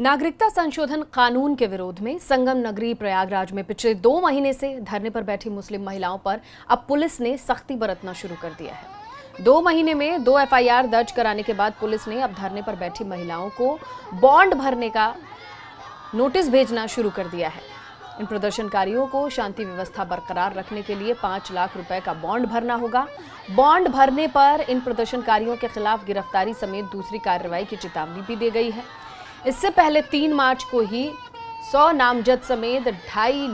नागरिकता संशोधन कानून के विरोध में संगम नगरी प्रयागराज में पिछले दो महीने से धरने पर बैठी मुस्लिम महिलाओं पर अब पुलिस ने सख्ती बरतना शुरू कर दिया है दो महीने में दो एफआईआर दर्ज कराने के बाद पुलिस ने अब धरने पर बैठी महिलाओं को बॉन्ड भरने का नोटिस भेजना शुरू कर दिया है इन प्रदर्शनकारियों को शांति व्यवस्था बरकरार रखने के लिए पाँच लाख रुपए का बॉन्ड भरना होगा बॉन्ड भरने पर इन प्रदर्शनकारियों के खिलाफ गिरफ्तारी समेत दूसरी कार्रवाई की चेतावनी भी दी गई है इससे पहले तीन मार्च को ही सौ नामजद समेत ढाई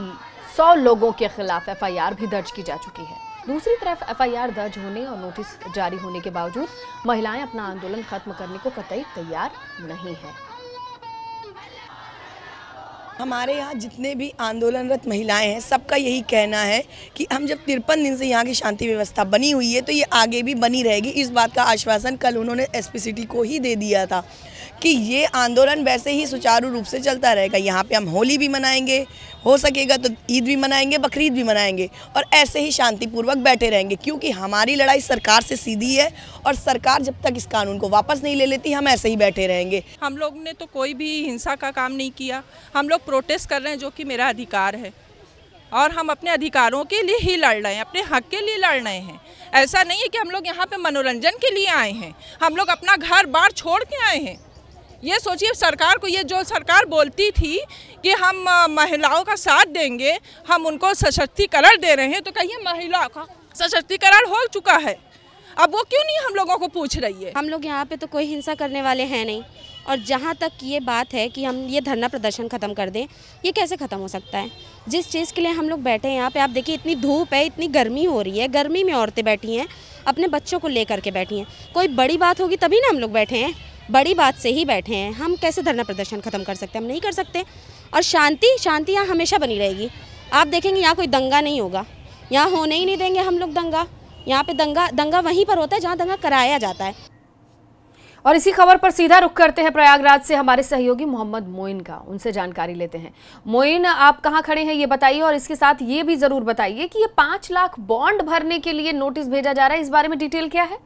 सौ लोगों के खिलाफ एफआईआर भी दर्ज की जा चुकी है दूसरी तरफ एफआईआर दर्ज होने और नोटिस जारी होने के बावजूद महिलाएं अपना आंदोलन खत्म करने को कतई तैयार नहीं है हमारे यहाँ जितने भी आंदोलनरत महिलाएं हैं सबका यही कहना है कि हम जब तिरपन दिन से यहाँ की शांति व्यवस्था बनी हुई है तो ये आगे भी बनी रहेगी इस बात का आश्वासन कल उन्होंने एसपीसीटी को ही दे दिया था कि ये आंदोलन वैसे ही सुचारू रूप से चलता रहेगा यहाँ पे हम होली भी मनाएंगे हो सकेगा तो ईद भी मनाएंगे बकरीद भी मनाएंगे और ऐसे ही शांतिपूर्वक बैठे रहेंगे क्योंकि हमारी लड़ाई सरकार से सीधी है और सरकार जब तक इस कानून को वापस नहीं ले लेती हम ऐसे ही बैठे रहेंगे हम लोग ने तो कोई भी हिंसा का काम नहीं किया हम लोग प्रोटेस्ट कर रहे हैं जो कि मेरा अधिकार है और हम अपने अधिकारों के लिए ही लड़ रहे हैं अपने हक के लिए लड़ रहे हैं ऐसा नहीं है कि हम लोग यहाँ पे मनोरंजन के लिए आए हैं हम लोग अपना घर बार छोड़ के आए हैं ये सोचिए सरकार को ये जो सरकार बोलती थी कि हम महिलाओं का साथ देंगे हम उनको सशक्तिकरण दे रहे हैं तो कहिए महिलाओं का सशक्तिकरण हो चुका है अब वो क्यों नहीं हम लोगों को पूछ रही है हम लोग यहाँ पे तो कोई हिंसा करने वाले हैं नहीं और जहाँ तक ये बात है कि हम ये धरना प्रदर्शन ख़त्म कर दें ये कैसे ख़त्म हो सकता है जिस चीज़ के लिए हम लोग बैठे हैं यहाँ पे आप देखिए इतनी धूप है इतनी गर्मी हो रही है गर्मी में औरतें बैठी हैं अपने बच्चों को ले करके बैठी हैं कोई बड़ी बात होगी तभी ना हम लोग बैठे हैं बड़ी बात से ही बैठे हैं हम कैसे धरना प्रदर्शन खत्म कर सकते हैं हम नहीं कर सकते और शांति शांति यहाँ हमेशा बनी रहेगी आप देखेंगे यहाँ कोई दंगा नहीं होगा यहाँ होने ही नहीं देंगे हम लोग दंगा यहाँ पे दंगा दंगा वहीं पर होता है जहाँ दंगा कराया जाता है और इसी खबर पर सीधा रुख करते हैं प्रयागराज से हमारे सहयोगी मोहम्मद मोइन का उनसे जानकारी लेते हैं मोइन आप कहाँ खड़े हैं ये बताइए और इसके साथ ये भी जरूर बताइए कि ये पांच लाख बॉन्ड भरने के लिए नोटिस भेजा जा रहा है इस बारे में डिटेल क्या है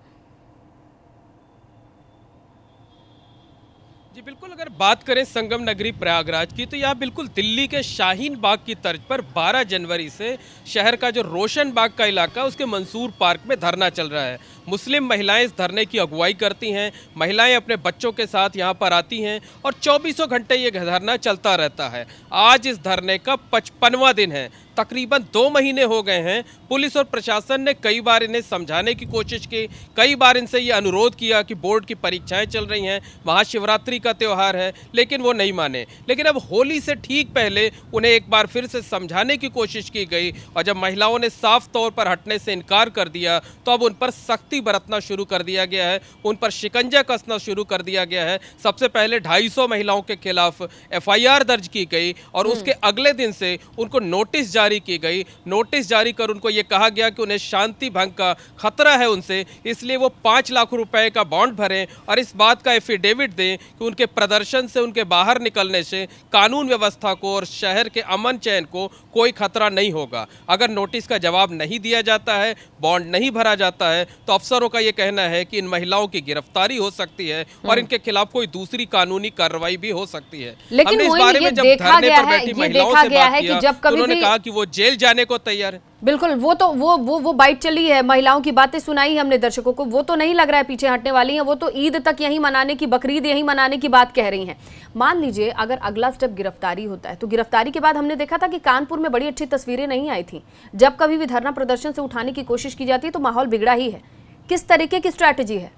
जी बिल्कुल अगर बात करें संगम नगरी प्रयागराज की तो यहाँ बिल्कुल दिल्ली के शाहीन बाग की तर्ज पर 12 जनवरी से शहर का जो रोशन बाग का इलाका उसके मंसूर पार्क में धरना चल रहा है मुस्लिम महिलाएं इस धरने की अगुवाई करती हैं महिलाएं अपने बच्चों के साथ यहाँ पर आती हैं और चौबीसों घंटे ये धरना चलता रहता है आज इस धरने का पचपनवा दिन है तकरीबन दो महीने हो गए हैं पुलिस और प्रशासन ने कई बार इन्हें समझाने की कोशिश की कई बार इनसे ये अनुरोध किया कि बोर्ड की परीक्षाएं चल रही हैं महाशिवरात्रि का त्यौहार है लेकिन वो नहीं माने लेकिन अब होली से ठीक पहले उन्हें एक बार फिर से समझाने की कोशिश की गई और जब महिलाओं ने साफ तौर पर हटने से इनकार कर दिया तो अब उन पर सख्ती सख्ती बरतना शुरू कर दिया गया है उन पर शिकंजा कसना शुरू कर दिया गया है सबसे पहले 250 महिलाओं के खिलाफ एफआईआर दर्ज की गई और हम्म। उसके अगले दिन से उनको नोटिस जारी की गई नोटिस जारी कर उनको ये कहा गया कि उन्हें शांति भंग का खतरा है उनसे इसलिए वो पाँच लाख रुपए का बॉन्ड भरें और इस बात का एफिडेविट दें कि उनके प्रदर्शन से उनके बाहर निकलने से कानून व्यवस्था को और शहर के अमन चैन को कोई खतरा नहीं होगा अगर नोटिस का जवाब नहीं दिया जाता है बॉन्ड नहीं भरा जाता है तो अब अफसरों का ये कहना है कि इन महिलाओं की गिरफ्तारी हो सकती है और हम्म। इनके खिलाफ कोई दूसरी कानूनी कार्रवाई भी हो सकती है लेकिन इस बारे में जब धरने पर बैठी महिलाओं से बात किया उन्होंने कहा कि वो जेल जाने को तैयार है बिल्कुल वो तो वो वो वो बाइट चली है महिलाओं की बातें सुनाई है हमने दर्शकों को वो तो नहीं लग रहा है पीछे हटने वाली है वो तो ईद तक यही मनाने की बकरीद यही मनाने की बात कह रही हैं मान लीजिए अगर अगला स्टेप गिरफ्तारी होता है तो गिरफ्तारी के बाद हमने देखा था कि कानपुर में बड़ी अच्छी तस्वीरें नहीं आई थी जब कभी भी धरना प्रदर्शन से उठाने की कोशिश की जाती है तो माहौल बिगड़ा ही है किस तरीके की स्ट्रैटेजी है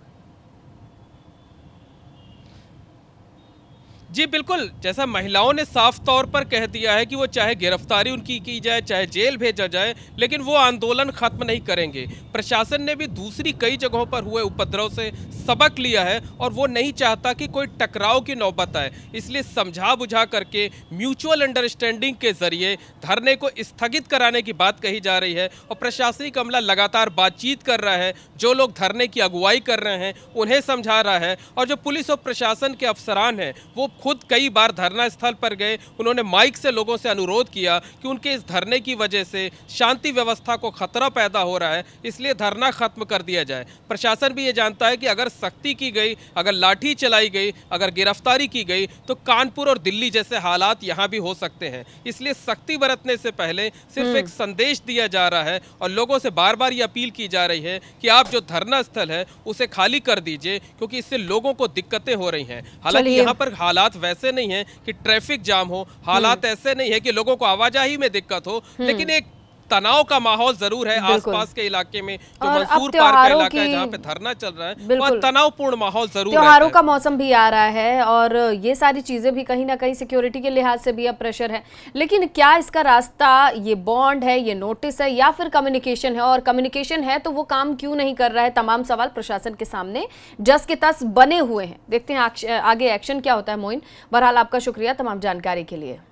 जी बिल्कुल जैसा महिलाओं ने साफ तौर पर कह दिया है कि वो चाहे गिरफ्तारी उनकी की जाए चाहे जेल भेजा जाए लेकिन वो आंदोलन खत्म नहीं करेंगे प्रशासन ने भी दूसरी कई जगहों पर हुए उपद्रव से सबक लिया है और वो नहीं चाहता कि कोई टकराव की नौबत आए इसलिए समझा बुझा करके म्यूचुअल अंडरस्टैंडिंग के जरिए धरने को स्थगित कराने की बात कही जा रही है और प्रशासनिक अमला लगातार बातचीत कर रहा है जो लोग धरने की अगुवाई कर रहे हैं उन्हें समझा रहा है और जो पुलिस और प्रशासन के अफसरान हैं वो खुद कई बार धरना स्थल पर गए उन्होंने माइक से लोगों से अनुरोध किया कि उनके इस धरने की वजह से शांति व्यवस्था को खतरा पैदा हो रहा है इसलिए धरना खत्म कर दिया जाए प्रशासन भी ये जानता है कि अगर सख्ती की गई अगर लाठी चलाई गई अगर गिरफ्तारी की गई तो कानपुर और दिल्ली जैसे हालात यहाँ भी हो सकते हैं इसलिए सख्ती बरतने से पहले सिर्फ एक हम्म। संदेश दिया जा रहा है और लोगों से बार बार ये अपील की जा रही है कि आप जो धरना स्थल है उसे खाली कर दीजिए क्योंकि इससे लोगों को दिक्कतें हो रही हैं हालांकि यहाँ पर हालात हालात वैसे नहीं है कि ट्रैफिक जाम हो हालात हम्म। ऐसे नहीं है कि लोगों को आवाजाही में दिक्कत हो हम्म। लेकिन एक तनाव का माहौल जरूर है आसपास के इलाके में जो मंसूर पार्क का इलाका है जहाँ पे धरना चल रहा है वहाँ तनावपूर्ण माहौल जरूर त्योहारों का मौसम भी आ रहा है और ये सारी चीजें भी कहीं ना कहीं सिक्योरिटी के लिहाज से भी अब प्रेशर है लेकिन क्या इसका रास्ता ये बॉन्ड है ये नोटिस है या फिर कम्युनिकेशन है और कम्युनिकेशन है तो वो काम क्यों नहीं कर रहा है तमाम सवाल प्रशासन के सामने जस के तस बने हुए हैं देखते हैं आगे एक्शन क्या होता है मोइन बहरहाल आपका शुक्रिया तमाम जानकारी के लिए